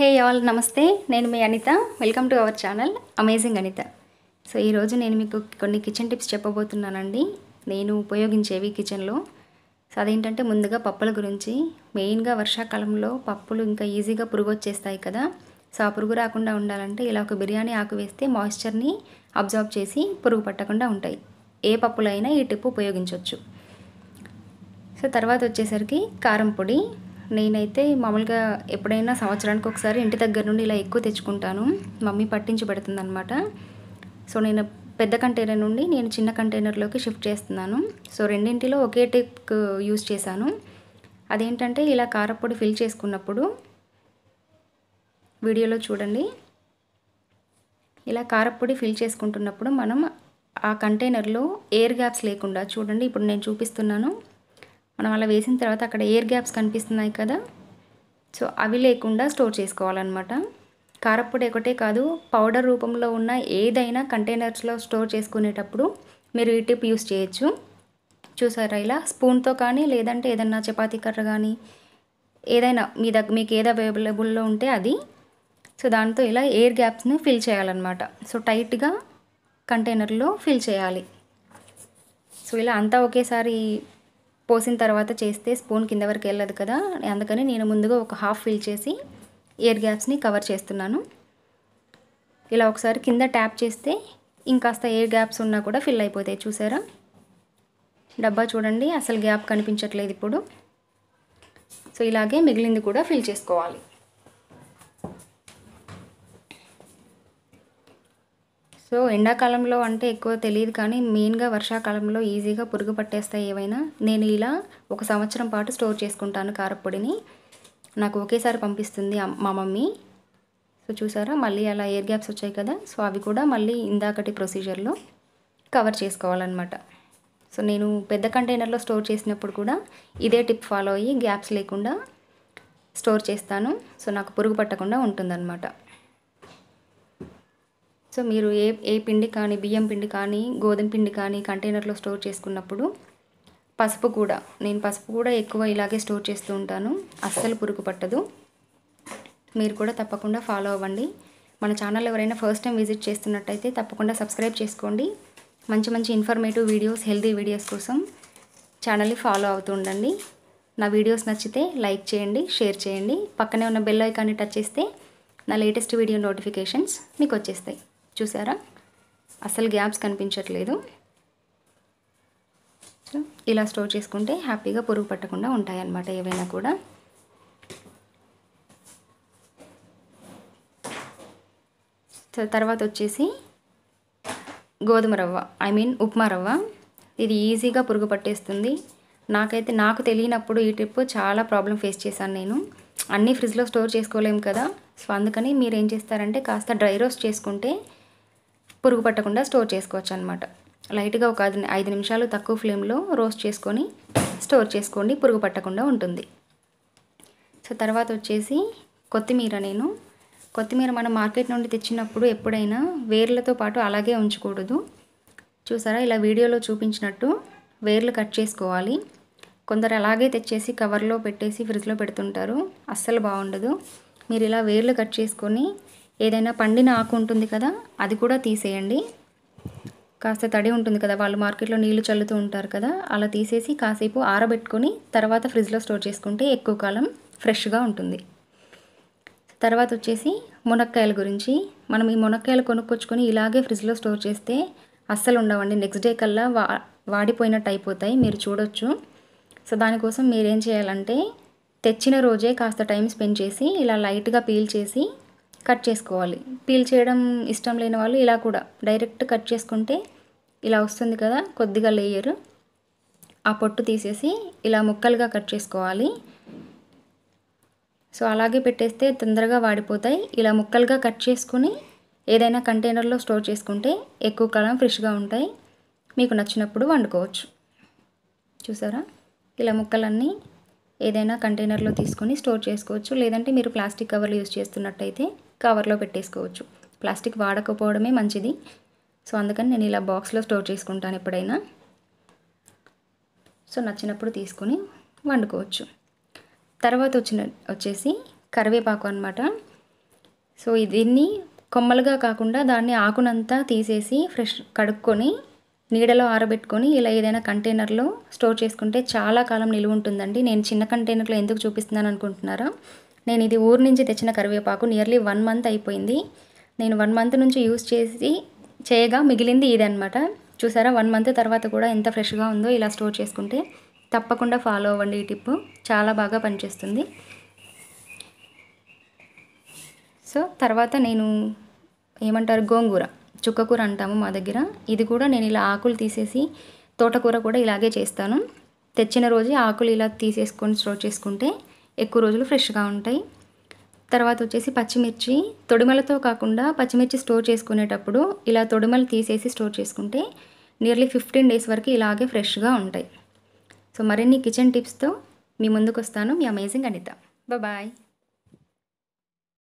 హే all నమస్తే నేను మీ Anitha welcome to our channel amazing Anitha so ఈరోజు నేను మీకు కొన్ని కిచెన్ టిప్స్ చెప్పబోతున్నానండి నేను ఉపయోగించేవి కిచెన్లో సో అదేంటంటే ముందుగా పప్పుల గురించి మెయిన్గా వర్షాకాలంలో పప్పులు ఇంకా ఈజీగా పురుగు వచ్చేస్తాయి కదా సో ఆ పురుగు రాకుండా ఉండాలంటే ఇలా ఒక బిర్యానీ ఆకు వేస్తే మాయిశ్చర్ని అబ్జర్వ్ చేసి పురుగు పట్టకుండా ఉంటాయి ఏ పప్పులైనా ఈ టిప్ ఉపయోగించవచ్చు సో తర్వాత వచ్చేసరికి కారం పొడి నేనైతే మామూలుగా ఎప్పుడైనా సంవత్సరానికి ఒకసారి ఇంటి దగ్గర నుండి ఇలా ఎక్కువ తెచ్చుకుంటాను మమ్మీ పట్టించి అనమాట సో నేను పెద్ద కంటైనర్ నుండి నేను చిన్న కంటైనర్లోకి షిఫ్ట్ చేస్తున్నాను సో రెండింటిలో ఒకే టెక్ యూస్ చేశాను అదేంటంటే ఇలా కారప్పొడి ఫిల్ చేసుకున్నప్పుడు వీడియోలో చూడండి ఇలా కారప్పొడి ఫిల్ చేసుకుంటున్నప్పుడు మనం ఆ కంటైనర్లో ఎయిర్ గ్యాప్స్ లేకుండా చూడండి ఇప్పుడు నేను చూపిస్తున్నాను మనం అలా వేసిన తర్వాత అక్కడ ఎయిర్ గ్యాప్స్ కనిపిస్తున్నాయి కదా సో అవి లేకుండా స్టోర్ చేసుకోవాలన్నమాట కారప్పొడి ఒకటే కాదు పౌడర్ రూపంలో ఉన్న ఏదైనా కంటైనర్స్లో స్టోర్ చేసుకునేటప్పుడు మీరు ఈ టిప్ యూస్ చేయొచ్చు చూసారా ఇలా స్పూన్తో కానీ లేదంటే ఏదన్నా చపాతీ కర్ర కానీ ఏదైనా మీ దగ్గర మీకు ఏది అవైలబుల్లో ఉంటే అది సో దాంతో ఇలా ఎయిర్ గ్యాప్స్ని ఫిల్ చేయాలన్నమాట సో టైట్గా కంటైనర్లో ఫిల్ చేయాలి సో ఇలా అంతా ఒకేసారి పోసిన తర్వాత చేస్తే స్పూన్ కింద వరకు వెళ్ళదు కదా అందుకని నేను ముందుగా ఒక హాఫ్ ఫిల్ చేసి ఎయిర్ గ్యాప్స్ని కవర్ చేస్తున్నాను ఇలా ఒకసారి కింద ట్యాప్ చేస్తే ఇంకాస్త ఎయిర్ గ్యాప్స్ ఉన్నా కూడా ఫిల్ అయిపోతాయి చూసారా డబ్బా చూడండి అసలు గ్యాప్ కనిపించట్లేదు ఇప్పుడు సో ఇలాగే మిగిలింది కూడా ఫిల్ చేసుకోవాలి సో ఎండాకాలంలో అంటే ఎక్కువ తెలియదు కానీ మెయిన్గా వర్షాకాలంలో ఈజీగా పురుగు పట్టేస్తాయి ఏవైనా నేను ఇలా ఒక సంవత్సరం పాటు స్టోర్ చేసుకుంటాను కారప్పొడిని నాకు ఒకేసారి పంపిస్తుంది మా మమ్మీ సో చూసారా మళ్ళీ అలా ఎయిర్ గ్యాప్స్ వచ్చాయి కదా సో అవి కూడా మళ్ళీ ఇందాకటి ప్రొసీజర్లో కవర్ చేసుకోవాలన్నమాట సో నేను పెద్ద కంటైనర్లో స్టోర్ చేసినప్పుడు కూడా ఇదే టిప్ ఫాలో అయ్యి గ్యాప్స్ లేకుండా స్టోర్ చేస్తాను సో నాకు పురుగు పట్టకుండా ఉంటుందన్నమాట సో మీరు ఏ ఏ పిండి కానీ బియ్యం పిండి కానీ గోధుమ పిండి కానీ కంటైనర్లో స్టోర్ చేసుకున్నప్పుడు పసుపు కూడా నేను పసుపు కూడా ఎక్కువ ఇలాగే స్టోర్ చేస్తూ ఉంటాను అస్సలు పురుగు పట్టదు మీరు కూడా తప్పకుండా ఫాలో అవ్వండి మన ఛానల్ ఎవరైనా ఫస్ట్ టైం విజిట్ చేస్తున్నట్టయితే తప్పకుండా సబ్స్క్రైబ్ చేసుకోండి మంచి మంచి ఇన్ఫర్మేటివ్ వీడియోస్ హెల్తీ వీడియోస్ కోసం ఛానల్ని ఫాలో అవుతూ ఉండండి నా వీడియోస్ నచ్చితే లైక్ చేయండి షేర్ చేయండి పక్కనే ఉన్న బెల్ ఐకాన్ని టచ్ చేస్తే నా లేటెస్ట్ వీడియో నోటిఫికేషన్స్ మీకు వచ్చేస్తాయి చూసారా అసలు గ్యాప్స్ కనిపించట్లేదు ఇలా స్టోర్ చేసుకుంటే హ్యాపీగా పురుగు పట్టకుండా ఉంటాయి అన్నమాట ఏవైనా కూడా తర్వాత వచ్చేసి గోధుమ రవ్వ ఐ మీన్ ఉప్మా రవ్వ ఇది ఈజీగా పురుగు పట్టేస్తుంది నాకైతే నాకు తెలియనప్పుడు ఈ ట్రిప్ చాలా ప్రాబ్లం ఫేస్ చేశాను నేను అన్నీ ఫ్రిడ్జ్లో స్టోర్ చేసుకోలేము కదా సో అందుకని మీరు ఏం చేస్తారంటే కాస్త డ్రై రోస్ట్ చేసుకుంటే పురుగు పట్టకుండా స్టోర్ చేసుకోవచ్చు అనమాట లైట్గా ఒక ఐదు నిమిషాలు తక్కువ ఫ్లేమ్లో రోస్ట్ చేసుకొని స్టోర్ చేసుకోండి పురుగు పట్టకుండా ఉంటుంది సో తర్వాత వచ్చేసి కొత్తిమీర నేను కొత్తిమీర మనం మార్కెట్ నుండి తెచ్చినప్పుడు ఎప్పుడైనా వేర్లతో పాటు అలాగే ఉంచకూడదు చూసారా ఇలా వీడియోలో చూపించినట్టు వేర్లు కట్ చేసుకోవాలి కొందరు అలాగే తెచ్చేసి కవర్లో పెట్టేసి ఫ్రిడ్జ్లో పెడుతుంటారు అస్సలు బాగుండదు మీరు ఇలా వేర్లు కట్ చేసుకొని ఏదైనా పండిన ఆకు ఉంటుంది కదా అది కూడా తీసేయండి కాస్త తడి ఉంటుంది కదా వాళ్ళు మార్కెట్లో నీళ్లు చల్లుతూ ఉంటారు కదా అలా తీసేసి కాసేపు ఆరబెట్టుకొని తర్వాత ఫ్రిడ్జ్లో స్టోర్ చేసుకుంటే ఎక్కువ కాలం ఫ్రెష్గా ఉంటుంది తర్వాత వచ్చేసి మునక్కాయల గురించి మనం ఈ మునక్కాయలు కొనుక్కొచ్చుకొని ఇలాగే ఫ్రిడ్జ్లో స్టోర్ చేస్తే అస్సలు ఉండవండి నెక్స్ట్ డే కల్లా వా వాడిపోయినట్టు అయిపోతాయి మీరు చూడొచ్చు సో దానికోసం మీరేం చేయాలంటే తెచ్చిన రోజే కాస్త టైం స్పెండ్ చేసి ఇలా లైట్గా పీల్ చేసి కట్ చేసుకోవాలి పీల్ చేయడం ఇష్టం లేని వాళ్ళు ఇలా కూడా డైరెక్ట్ కట్ చేసుకుంటే ఇలా వస్తుంది కదా కొద్దిగా లేయర్ ఆ పొట్టు తీసేసి ఇలా ముక్కలుగా కట్ చేసుకోవాలి సో అలాగే పెట్టేస్తే తొందరగా వాడిపోతాయి ఇలా ముక్కలుగా కట్ చేసుకుని ఏదైనా కంటైనర్లో స్టోర్ చేసుకుంటే ఎక్కువ కాలం ఫ్రెష్గా ఉంటాయి మీకు నచ్చినప్పుడు వండుకోవచ్చు చూసారా ఇలా ముక్కలన్నీ ఏదైనా కంటైనర్లో తీసుకొని స్టోర్ చేసుకోవచ్చు లేదంటే మీరు ప్లాస్టిక్ కవర్లు యూజ్ చేస్తున్నట్టయితే కవర్లో పెట్టేసుకోవచ్చు ప్లాస్టిక్ వాడకపోవడమే మంచిది సో అందుకని నేను ఇలా బాక్స్లో స్టోర్ చేసుకుంటాను ఎప్పుడైనా సో నచ్చినప్పుడు తీసుకొని వండుకోవచ్చు తర్వాత వచ్చిన వచ్చేసి కరివేపాకు అనమాట సో దీన్ని కొమ్మలుగా కాకుండా దాన్ని ఆకునంతా తీసేసి ఫ్రెష్ కడుక్కొని నీడలో ఆరబెట్టుకొని ఇలా ఏదైనా కంటైనర్లో స్టోర్ చేసుకుంటే చాలా కాలం నిలువ ఉంటుందండి నేను చిన్న కంటైనర్లో ఎందుకు చూపిస్తున్నాను అనుకుంటున్నారా నేను ఇది ఊరు నుంచి తెచ్చిన కరివేపాకు నియర్లీ వన్ మంత్ అయిపోయింది నేను వన్ మంత్ నుంచి యూస్ చేసి చేయగా మిగిలింది ఇదనమాట చూసారా వన్ మంత్ తర్వాత కూడా ఎంత ఫ్రెష్గా ఉందో ఇలా స్టోర్ చేసుకుంటే తప్పకుండా ఫాలో అవ్వండి ఈ టిప్పు చాలా బాగా పనిచేస్తుంది సో తర్వాత నేను ఏమంటారు గోంగూర చుక్కకూర అంటాము మా దగ్గర ఇది కూడా నేను ఇలా ఆకులు తీసేసి తోటకూర కూడా ఇలాగే చేస్తాను తెచ్చిన రోజు ఆకులు ఇలా తీసేసుకొని స్టోర్ చేసుకుంటే ఎక్కువ రోజులు ఫ్రెష్గా ఉంటాయి తర్వాత వచ్చేసి పచ్చిమిర్చి తొడిమలతో కాకుండా పచ్చిమిర్చి స్టోర్ చేసుకునేటప్పుడు ఇలా తొడిమలు తీసేసి స్టోర్ చేసుకుంటే నియర్లీ ఫిఫ్టీన్ డేస్ వరకు ఇలాగే ఫ్రెష్గా ఉంటాయి సో మరిన్ని కిచెన్ టిప్స్తో మీ ముందుకు వస్తాను మీ అమేజింగ్ అనిత బాయ్